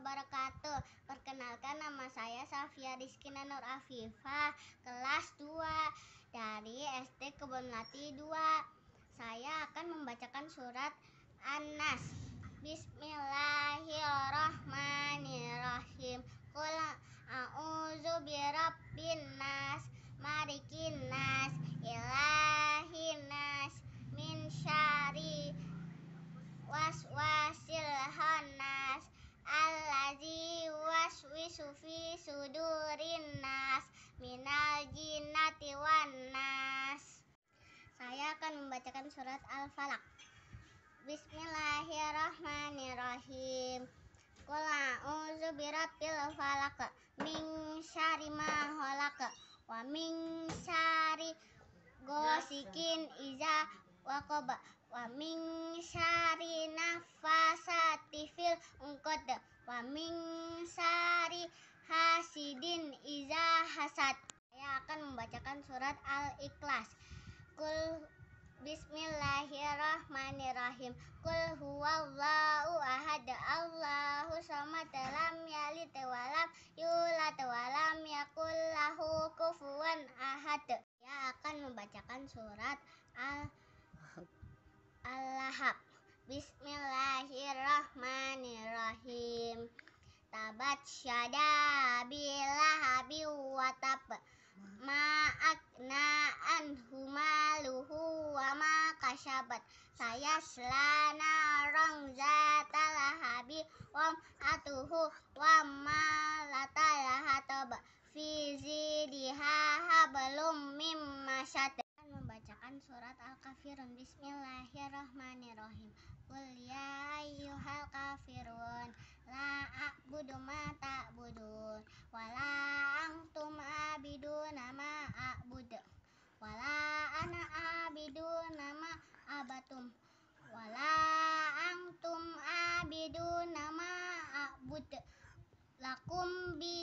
wabarakatuh Perkenalkan nama saya Safia Rizkina Nur Afifah Kelas 2 Dari SD Kebun Lati 2 Saya akan membacakan surat Anas. Bismillahirrahmanirrahim Qul a'udzu birabbin nas malikin nas ilahin nas min syar sufi sudurin nas minal jinati wan nas saya akan membacakan surat al Falak. bismillahirrahmanirrahim Qul a'udzu birabbil Falak, min syarri ma khalaq wa min syarri ghasikin iza waqab wa min syari nafasati fil unqad wa min syari hasidin iza hasad saya akan membacakan surat al-ikhlas kul Bismillahirrahmanirrahim Kul huwallahu ahad Allahu samad Lam yalid walam yulad Walam yakul lahu kufuwan ahad Saya akan membacakan surat al Al-Lahab Bismillahirrahmanirrahim Tabat syada bilahabi watab Ma'akna anhu maluhu wa makasyabat Saya selana rong zatalahabi Wam atuhu wa ma latalahatob Fizi dihaha belum mim syat membacakan surat Al-Kafirun Bismillahirrahmanirrahim a'budu ma ta'budun wala antum abiduna ma a'budu wala ana abiduna ma abatum wala antum abiduna ma a'budu lakum bi